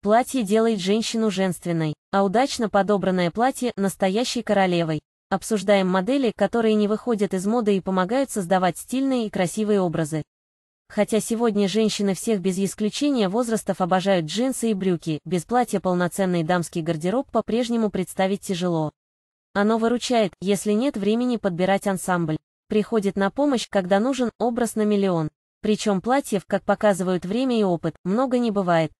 Платье делает женщину женственной, а удачно подобранное платье – настоящей королевой. Обсуждаем модели, которые не выходят из моды и помогают создавать стильные и красивые образы. Хотя сегодня женщины всех без исключения возрастов обожают джинсы и брюки, без платья полноценный дамский гардероб по-прежнему представить тяжело. Оно выручает, если нет времени подбирать ансамбль. Приходит на помощь, когда нужен образ на миллион. Причем платьев, как показывают время и опыт, много не бывает,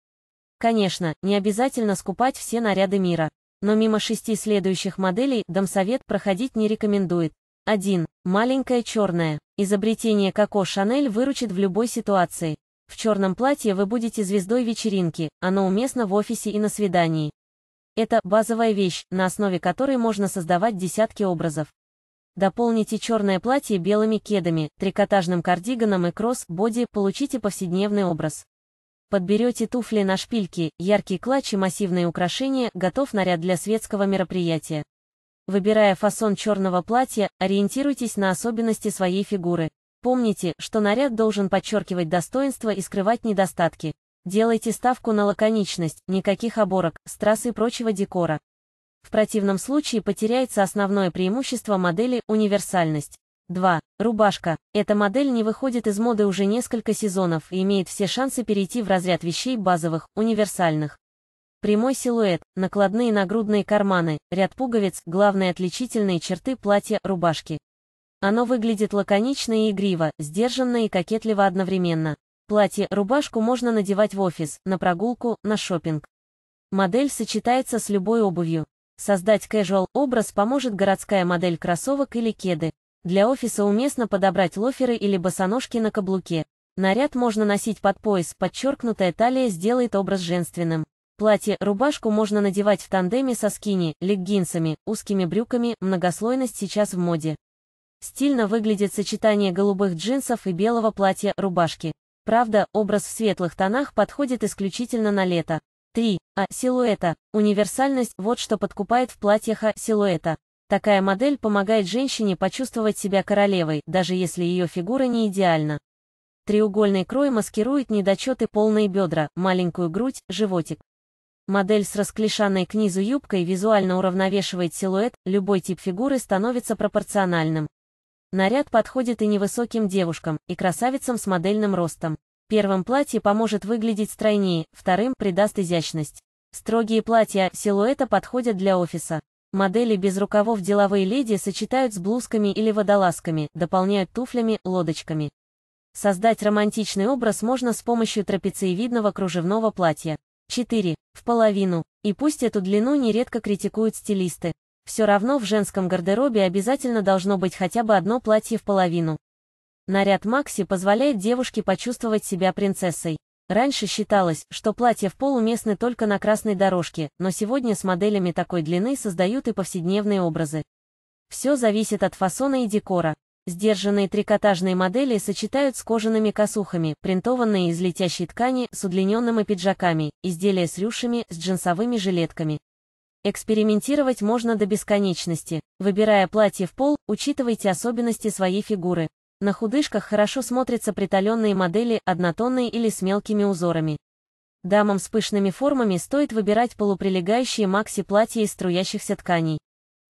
Конечно, не обязательно скупать все наряды мира. Но мимо шести следующих моделей домсовет проходить не рекомендует. 1. Маленькая черная. Изобретение Коко Шанель выручит в любой ситуации. В черном платье вы будете звездой вечеринки, оно уместно в офисе и на свидании. Это базовая вещь, на основе которой можно создавать десятки образов. Дополните черное платье белыми кедами, трикотажным кардиганом и кросс-боди, получите повседневный образ. Подберете туфли на шпильки, яркий клатч и массивные украшения, готов наряд для светского мероприятия. Выбирая фасон черного платья, ориентируйтесь на особенности своей фигуры. Помните, что наряд должен подчеркивать достоинства и скрывать недостатки. Делайте ставку на лаконичность, никаких оборок, страз и прочего декора. В противном случае потеряется основное преимущество модели – универсальность. 2. Рубашка. Эта модель не выходит из моды уже несколько сезонов и имеет все шансы перейти в разряд вещей базовых, универсальных. Прямой силуэт, накладные нагрудные карманы, ряд пуговиц – главные отличительные черты платья-рубашки. Оно выглядит лаконично и игриво, сдержанно и кокетливо одновременно. Платье-рубашку можно надевать в офис, на прогулку, на шопинг. Модель сочетается с любой обувью. Создать casual образ поможет городская модель кроссовок или кеды. Для офиса уместно подобрать лоферы или босоножки на каблуке. Наряд можно носить под пояс, подчеркнутая талия сделает образ женственным. Платье, рубашку можно надевать в тандеме со скини, леггинсами, узкими брюками, многослойность сейчас в моде. Стильно выглядит сочетание голубых джинсов и белого платья, рубашки. Правда, образ в светлых тонах подходит исключительно на лето. 3. А. Силуэта. Универсальность – вот что подкупает в платьях А. Силуэта. Такая модель помогает женщине почувствовать себя королевой, даже если ее фигура не идеальна. Треугольный крой маскирует недочеты полные бедра, маленькую грудь, животик. Модель с расклешанной к низу юбкой визуально уравновешивает силуэт, любой тип фигуры становится пропорциональным. Наряд подходит и невысоким девушкам, и красавицам с модельным ростом. Первым платье поможет выглядеть стройнее, вторым придаст изящность. Строгие платья силуэта подходят для офиса. Модели без рукавов деловые леди сочетают с блузками или водолазками, дополняют туфлями, лодочками. Создать романтичный образ можно с помощью трапециевидного кружевного платья. 4. В половину. И пусть эту длину нередко критикуют стилисты. Все равно в женском гардеробе обязательно должно быть хотя бы одно платье в половину. Наряд Макси позволяет девушке почувствовать себя принцессой. Раньше считалось, что платья в пол уместны только на красной дорожке, но сегодня с моделями такой длины создают и повседневные образы. Все зависит от фасона и декора. Сдержанные трикотажные модели сочетают с кожаными косухами, принтованные из летящей ткани, с удлиненными пиджаками, изделия с рюшами, с джинсовыми жилетками. Экспериментировать можно до бесконечности. Выбирая платье в пол, учитывайте особенности своей фигуры. На худышках хорошо смотрятся приталенные модели, однотонные или с мелкими узорами. Дамам с пышными формами стоит выбирать полуприлегающие макси-платья из струящихся тканей.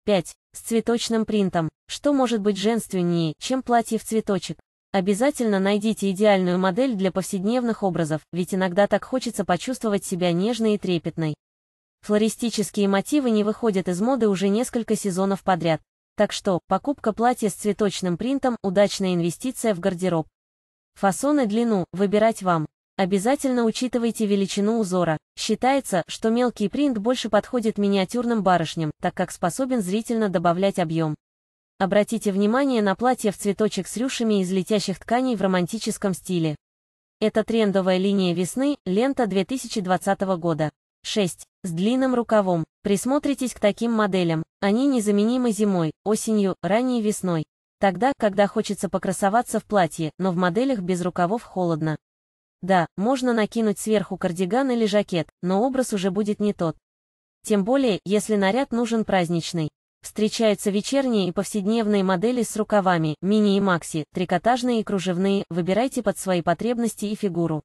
5. С цветочным принтом. Что может быть женственнее, чем платье в цветочек? Обязательно найдите идеальную модель для повседневных образов, ведь иногда так хочется почувствовать себя нежной и трепетной. Флористические мотивы не выходят из моды уже несколько сезонов подряд. Так что, покупка платья с цветочным принтом – удачная инвестиция в гардероб. Фасон и длину выбирать вам. Обязательно учитывайте величину узора. Считается, что мелкий принт больше подходит миниатюрным барышням, так как способен зрительно добавлять объем. Обратите внимание на платье в цветочек с рюшами из летящих тканей в романтическом стиле. Это трендовая линия весны, лента 2020 года. 6. С длинным рукавом. Присмотритесь к таким моделям. Они незаменимы зимой, осенью, ранней весной. Тогда, когда хочется покрасоваться в платье, но в моделях без рукавов холодно. Да, можно накинуть сверху кардиган или жакет, но образ уже будет не тот. Тем более, если наряд нужен праздничный. Встречаются вечерние и повседневные модели с рукавами, мини и макси, трикотажные и кружевные, выбирайте под свои потребности и фигуру.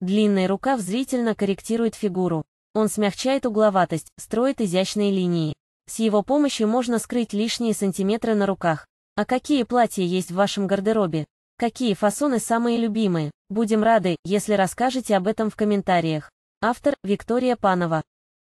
Длинный рукав зрительно корректирует фигуру. Он смягчает угловатость, строит изящные линии. С его помощью можно скрыть лишние сантиметры на руках. А какие платья есть в вашем гардеробе? Какие фасоны самые любимые? Будем рады, если расскажете об этом в комментариях. Автор – Виктория Панова.